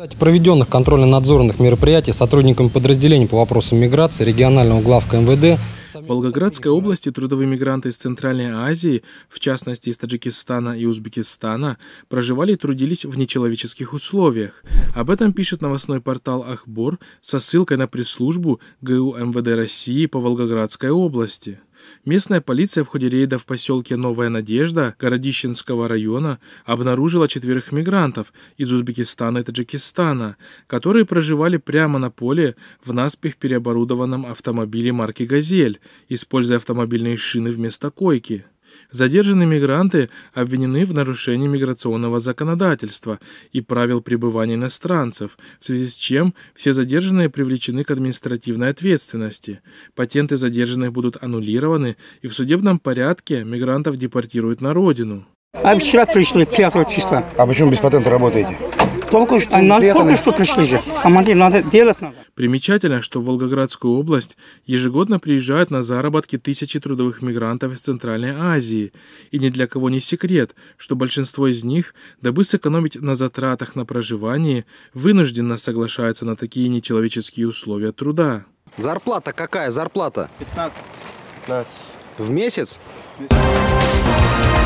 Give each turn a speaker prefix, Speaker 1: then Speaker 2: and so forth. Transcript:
Speaker 1: результате проведенных контрольно-надзорных мероприятий сотрудниками подразделений по вопросам миграции регионального главка МВД
Speaker 2: в Волгоградской области трудовые мигранты из Центральной Азии, в частности из Таджикистана и Узбекистана, проживали и трудились в нечеловеческих условиях. Об этом пишет новостной портал «Ахбор» со ссылкой на пресс-службу ГУ МВД России по Волгоградской области. Местная полиция в ходе рейда в поселке Новая Надежда Городищенского района обнаружила четверых мигрантов из Узбекистана и Таджикистана, которые проживали прямо на поле в наспех переоборудованном автомобиле марки «Газель», используя автомобильные шины вместо койки. Задержанные мигранты обвинены в нарушении миграционного законодательства и правил пребывания иностранцев, в связи с чем все задержанные привлечены к административной ответственности. Патенты задержанных будут аннулированы, и в судебном порядке мигрантов депортируют на родину.
Speaker 3: А вчера пришли, 5 числа. А почему без патента работаете? Только что. А нас что пришли
Speaker 2: же. Командир, надо делать надо. Примечательно, что в Волгоградскую область ежегодно приезжают на заработки тысячи трудовых мигрантов из Центральной Азии. И ни для кого не секрет, что большинство из них, дабы сэкономить на затратах на проживание, вынужденно соглашаются на такие нечеловеческие условия труда. Зарплата какая? Зарплата?
Speaker 3: 15.
Speaker 1: 15. В месяц? В месяц.